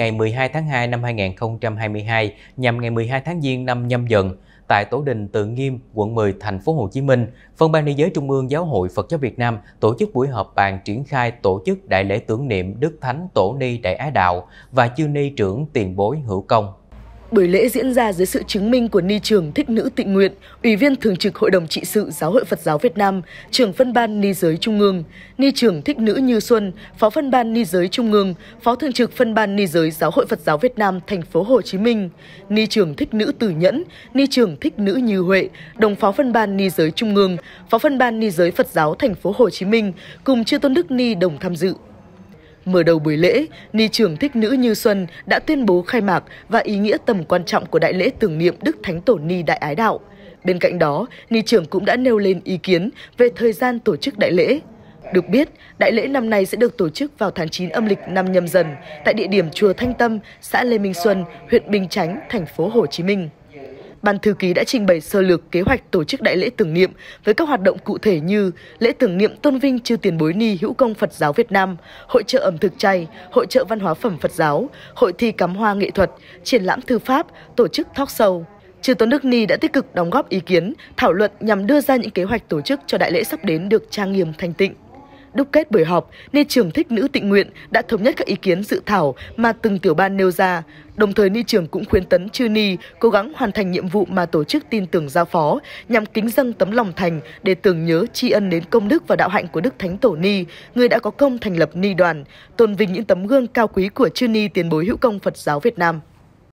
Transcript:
ngày 12 tháng 2 năm 2022 nhằm ngày 12 tháng Giêng năm nhâm dần tại Tổ đình Tự Nghiêm, quận 10, thành phố Hồ Chí Minh, Phân ban Ni giới Trung ương Giáo hội Phật giáo Việt Nam tổ chức buổi họp bàn triển khai tổ chức đại lễ tưởng niệm Đức Thánh Tổ Ni Đại Á Đạo và Chư Ni trưởng Tiền Bối Hữu Công. Buổi lễ diễn ra dưới sự chứng minh của Ni trưởng Thích Nữ Tịnh Nguyện, Ủy viên Thường trực Hội đồng Trị sự Giáo hội Phật giáo Việt Nam, trưởng phân ban Ni giới Trung ương, Ni trưởng Thích Nữ Như Xuân, Phó phân ban Ni giới Trung ương, Phó Thường trực phân ban Ni giới Giáo hội Phật giáo Việt Nam thành phố Hồ Chí Minh, Ni trưởng Thích Nữ Tử Nhẫn, Ni trưởng Thích Nữ Như Huệ, đồng phó phân ban Ni giới Trung ương, Phó phân ban Ni giới Phật giáo thành phố Hồ Chí Minh cùng chư tôn đức Ni đồng tham dự. Mở đầu buổi lễ, Ni trưởng Thích Nữ Như Xuân đã tuyên bố khai mạc và ý nghĩa tầm quan trọng của đại lễ tưởng niệm Đức Thánh Tổ Ni Đại Ái Đạo. Bên cạnh đó, Ni trưởng cũng đã nêu lên ý kiến về thời gian tổ chức đại lễ. Được biết, đại lễ năm nay sẽ được tổ chức vào tháng 9 âm lịch năm nhâm dần tại địa điểm Chùa Thanh Tâm, xã Lê Minh Xuân, huyện Bình Chánh, thành phố Hồ Chí Minh. Ban thư ký đã trình bày sơ lược kế hoạch tổ chức đại lễ tưởng niệm với các hoạt động cụ thể như lễ tưởng niệm tôn vinh chư tiền bối ni hữu công Phật giáo Việt Nam, hội trợ ẩm thực chay, hội trợ văn hóa phẩm Phật giáo, hội thi cắm hoa nghệ thuật, triển lãm thư pháp, tổ chức talk show. Chư Tôn Đức Ni đã tích cực đóng góp ý kiến, thảo luận nhằm đưa ra những kế hoạch tổ chức cho đại lễ sắp đến được trang nghiêm thanh tịnh đúc kết buổi họp ni trường thích nữ tịnh nguyện đã thống nhất các ý kiến dự thảo mà từng tiểu ban nêu ra. Đồng thời ni trường cũng khuyến tấn chư ni cố gắng hoàn thành nhiệm vụ mà tổ chức tin tưởng giao phó nhằm kính dân tấm lòng thành để tưởng nhớ tri ân đến công đức và đạo hạnh của Đức Thánh Tổ Ni, người đã có công thành lập ni đoàn, tôn vinh những tấm gương cao quý của chư ni tiền bối hữu công Phật giáo Việt Nam.